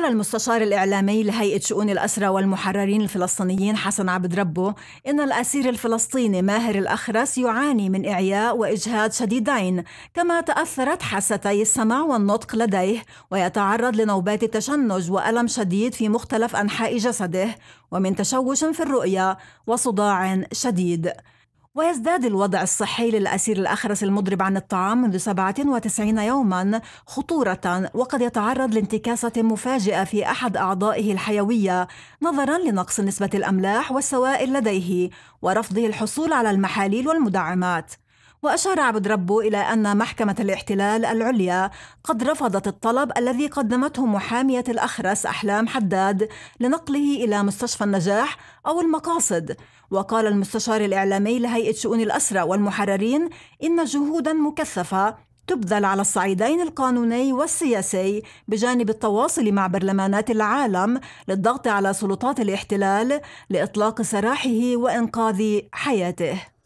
قال المستشار الإعلامي لهيئة شؤون الأسرى والمحررين الفلسطينيين حسن عبد ربه إن الأسير الفلسطيني ماهر الأخرس يعاني من إعياء وإجهاد شديدين كما تأثرت حاستي السمع والنطق لديه ويتعرض لنوبات تشنج وألم شديد في مختلف أنحاء جسده ومن تشوش في الرؤية وصداع شديد ويزداد الوضع الصحي للأسير الأخرس المضرب عن الطعام منذ 97 يوما خطورة وقد يتعرض لانتكاسة مفاجئة في أحد أعضائه الحيوية نظرا لنقص نسبة الأملاح والسوائل لديه ورفضه الحصول على المحاليل والمدعمات وأشار عبد ربه إلى أن محكمة الاحتلال العليا قد رفضت الطلب الذي قدمته محامية الأخرس أحلام حداد لنقله إلى مستشفى النجاح أو المقاصد وقال المستشار الإعلامي لهيئة شؤون الأسرى والمحررين إن جهودا مكثفة تبذل على الصعيدين القانوني والسياسي بجانب التواصل مع برلمانات العالم للضغط على سلطات الاحتلال لاطلاق سراحه وانقاذ حياته